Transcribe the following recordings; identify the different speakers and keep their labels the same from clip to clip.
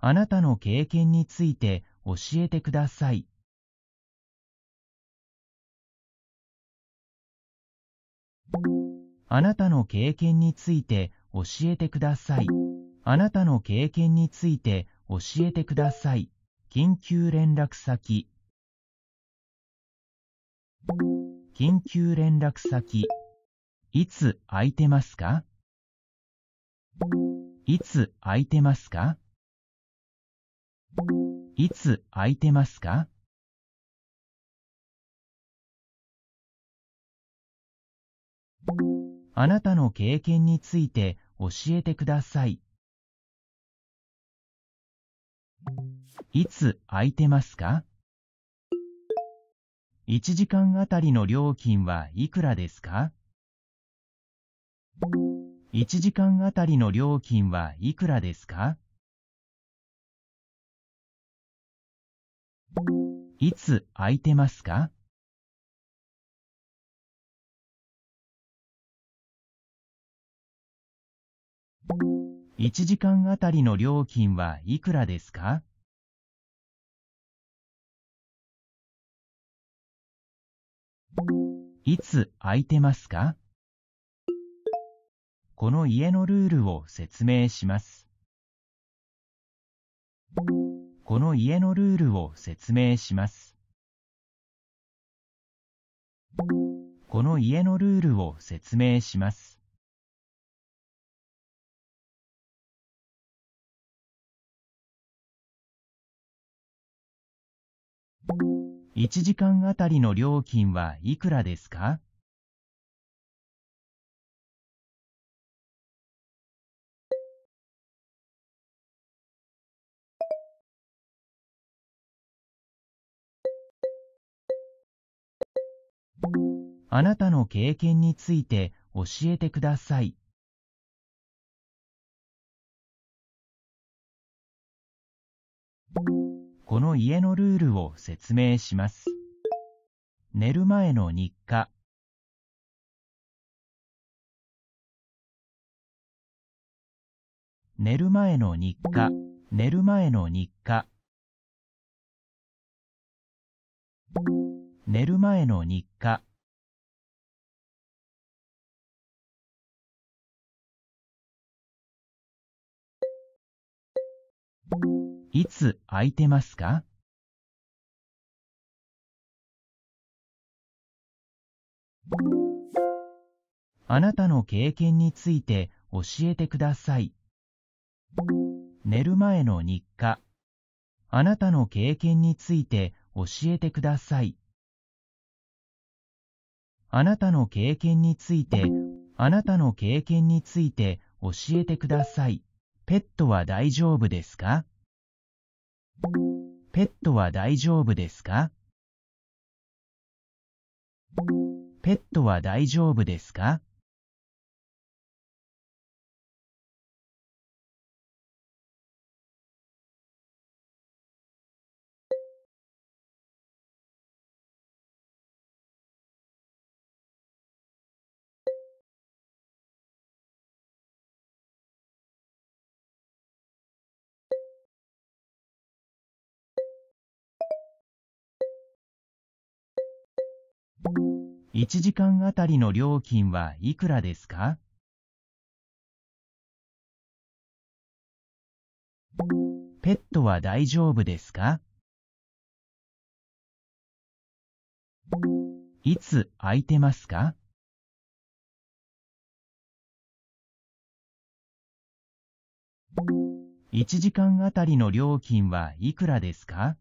Speaker 1: あなたの経験について教えてください。
Speaker 2: あなたの経験について教えてください。あなたの経験について教えてください。緊急連絡先。緊急連絡先。いつ空いてますかいつ空いてますか
Speaker 1: いつ空いてますかあなたの経
Speaker 2: 験について教えてください。いつ空いてますか ?1 時間あたりの料金はいくらですか ?1 時間あたりの料金はいくらですかいつ空いてますか
Speaker 1: 1時間あたりの料金はいくらですか
Speaker 2: いつ空いてますかこの家のルールを説明します。この家のルールを説明します。この家のルールを説明します。
Speaker 1: 1時間あたりの料金はいくらですかあなたの経験について教えてください。この家のルールを説明します。寝る前の日課。寝る前の日課、寝る前の日課。寝る前の日課いつ空いてますか
Speaker 2: あなたの経験について教えてください。寝る前の日課あなたの経験について教えてください。あなたの経験について、あなたの経験について教えてください。ペットは大丈夫ですかペットは大丈夫ですか
Speaker 1: ペットは大丈夫ですか1時間あたりの料金はいくらですかペットは大丈夫ですかいつ空いてますか1時間あたりの料金はいくらですか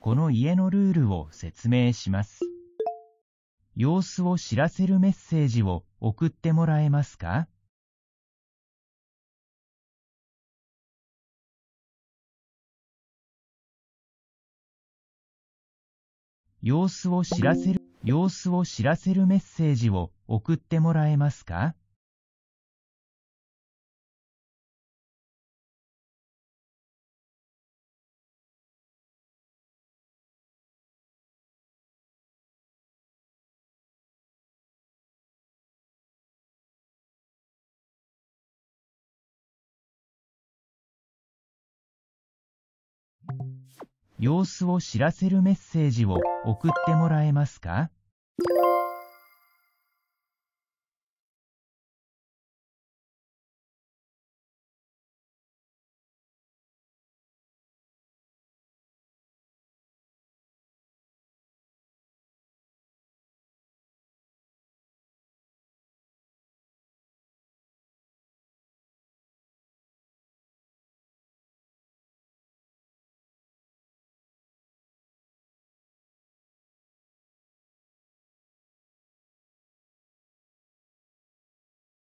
Speaker 2: この家のルールを説明します。様子を知らせるメッセージを送ってもら
Speaker 1: えますか様子を知らせる、様子を知らせるメッセージを送ってもらえますか
Speaker 2: 様子を知らせるメッセージを送ってもらえますか